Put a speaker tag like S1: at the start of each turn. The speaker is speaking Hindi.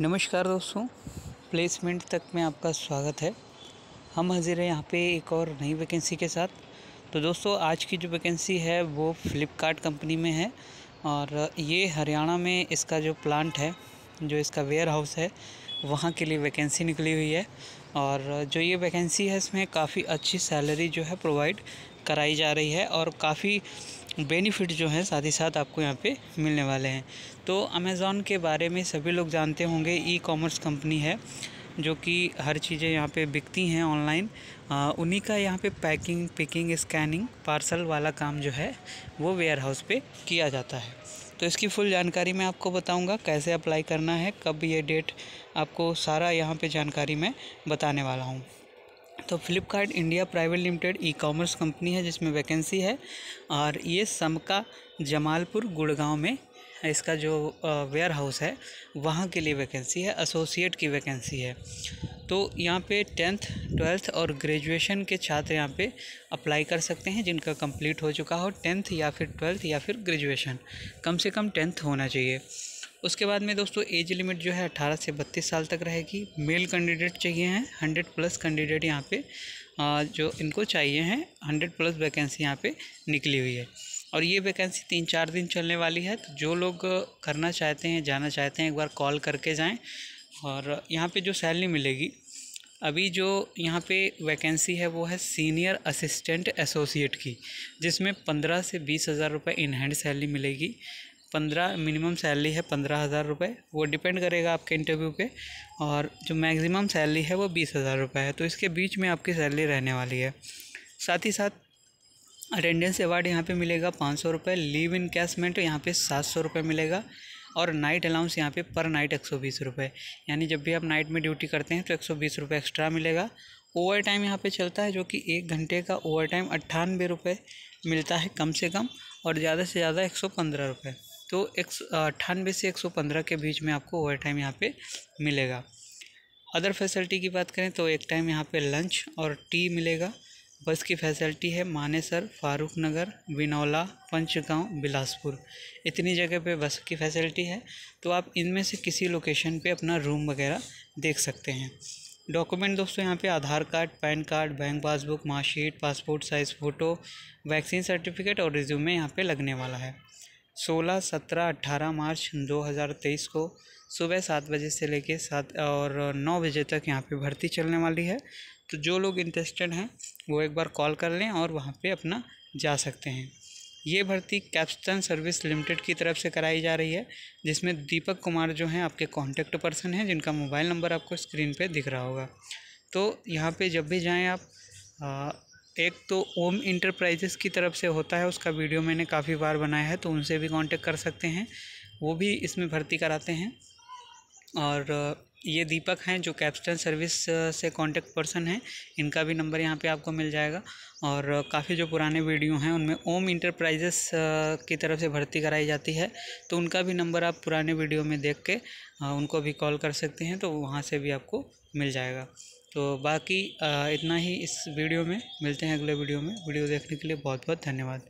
S1: नमस्कार दोस्तों प्लेसमेंट तक में आपका स्वागत है हम हाजिर हैं यहाँ पे एक और नई वैकेंसी के साथ तो दोस्तों आज की जो वैकेंसी है वो फ़्लिपकार्ट कंपनी में है और ये हरियाणा में इसका जो प्लांट है जो इसका वेयर हाउस है वहाँ के लिए वैकेंसी निकली हुई है और जो ये वैकेंसी है इसमें काफ़ी अच्छी सैलरी जो है प्रोवाइड कराई जा रही है और काफ़ी बेनिफिट जो हैं साथ ही साथ आपको यहाँ पे मिलने वाले हैं तो अमेज़ॉन के बारे में सभी लोग जानते होंगे ई कॉमर्स कंपनी है जो कि हर चीज़ें यहाँ पे बिकती हैं ऑनलाइन उन्हीं का यहाँ पे पैकिंग पिकिंग स्कैनिंग पार्सल वाला काम जो है वो वेयर हाउस पर किया जाता है तो इसकी फुल जानकारी मैं आपको बताऊंगा कैसे अप्लाई करना है कब ये डेट आपको सारा यहाँ पे जानकारी मैं बताने वाला हूँ तो Flipkart India private limited e commerce company है जिसमें वैकेंसी है और ये समका जमालपुर गुड़गांव में इसका जो वेयर हाउस है वहाँ के लिए वैकेंसी है एसोसिएट की वैकेंसी है तो यहाँ पे टेंथ ट्वेल्थ और ग्रेजुएशन के छात्र यहाँ पे अप्लाई कर सकते हैं जिनका कंप्लीट हो चुका हो टेंथ या फिर ट्वेल्थ या फिर ग्रेजुएशन कम से कम टेंथ होना चाहिए उसके बाद में दोस्तों एज लिमिट जो है अट्ठारह से बत्तीस साल तक रहेगी मेल कैंडिडेट चाहिए हैं हंड्रेड प्लस कैंडिडेट यहाँ पे जो इनको चाहिए हैं हंड्रेड प्लस वैकेंसी यहाँ पे निकली हुई है और ये वैकेंसी तीन चार दिन चलने वाली है तो जो लोग करना चाहते हैं जाना चाहते हैं एक बार कॉल करके जाएँ और यहाँ पर जो सैलरी मिलेगी अभी जो यहाँ पे वैकेंसी है वो है सीनियर असिस्टेंट एसोसिएट की जिसमें पंद्रह से बीस हज़ार रुपये इन हैंड सैलरी मिलेगी पंद्रह मिनिमम सैलरी है पंद्रह हज़ार रुपये वो डिपेंड करेगा आपके इंटरव्यू पे और जो मैक्सिमम सैलरी है वो बीस हज़ार रुपये है तो इसके बीच में आपकी सैलरी रहने वाली है साथ ही साथ अटेंडेंस अवार्ड यहाँ पे मिलेगा पाँच सौ रुपये लीव इन कैशमेंट यहाँ पे सात सौ रुपये मिलेगा और नाइट अलाउंस यहाँ पे पर नाइट एक सौ बीस रुपये यानी जब भी आप नाइट में ड्यूटी करते हैं तो एक सौ बीस रुपये एक्स्ट्रा मिलेगा ओवर टाइम यहाँ पे चलता है जो कि एक घंटे का ओवर टाइम अट्ठानबे रुपये मिलता है कम से कम और ज़्यादा से ज़्यादा एक सौ पंद्रह रुपये तो एक अट्ठानवे से 115 के बीच में आपको ओवर टाइम यहाँ पे मिलेगा अदर फैसिलिटी की बात करें तो एक टाइम यहाँ पे लंच और टी मिलेगा बस की फैसिलिटी है मानेसर फारूक नगर बिनौला पंचगांव बिलासपुर इतनी जगह पे बस की फैसिलिटी है तो आप इनमें से किसी लोकेशन पे अपना रूम वगैरह देख सकते हैं डॉक्यूमेंट दोस्तों यहाँ पे Aadhaar card PAN card bank passbook marksheet passport size photo vaccine certificate और रिज्यूमे यहाँ पे लगने वाला है सोलह सत्रह अट्ठारह मार्च दो हज़ार तेईस को सुबह सात बजे से लेके सात और नौ बजे तक यहाँ पे भर्ती चलने वाली है तो जो लोग इंटरेस्टेड हैं वो एक बार कॉल कर लें और वहाँ पे अपना जा सकते हैं ये भर्ती कैप्स्टन सर्विस लिमिटेड की तरफ से कराई जा रही है जिसमें दीपक कुमार जो हैं आपके कॉन्टेक्ट पर्सन हैं जिनका मोबाइल नंबर आपको स्क्रीन पर दिख रहा होगा तो यहाँ पर जब भी जाएँ आप आ, एक तो ओम इंटरप्राइजेस की तरफ से होता है उसका वीडियो मैंने काफ़ी बार बनाया है तो उनसे भी कांटेक्ट कर सकते हैं वो भी इसमें भर्ती कराते हैं और ये दीपक हैं जो कैप्टन सर्विस से कांटेक्ट पर्सन हैं इनका भी नंबर यहाँ पे आपको मिल जाएगा और काफ़ी जो पुराने वीडियो हैं उनमें ओम इंटरप्राइजेस की तरफ से भर्ती कराई जाती है तो उनका भी नंबर आप पुराने वीडियो में देख के उनको भी कॉल कर सकते हैं तो वहाँ से भी आपको मिल जाएगा तो बाकी इतना ही इस वीडियो में मिलते हैं अगले वीडियो में वीडियो देखने के लिए बहुत बहुत धन्यवाद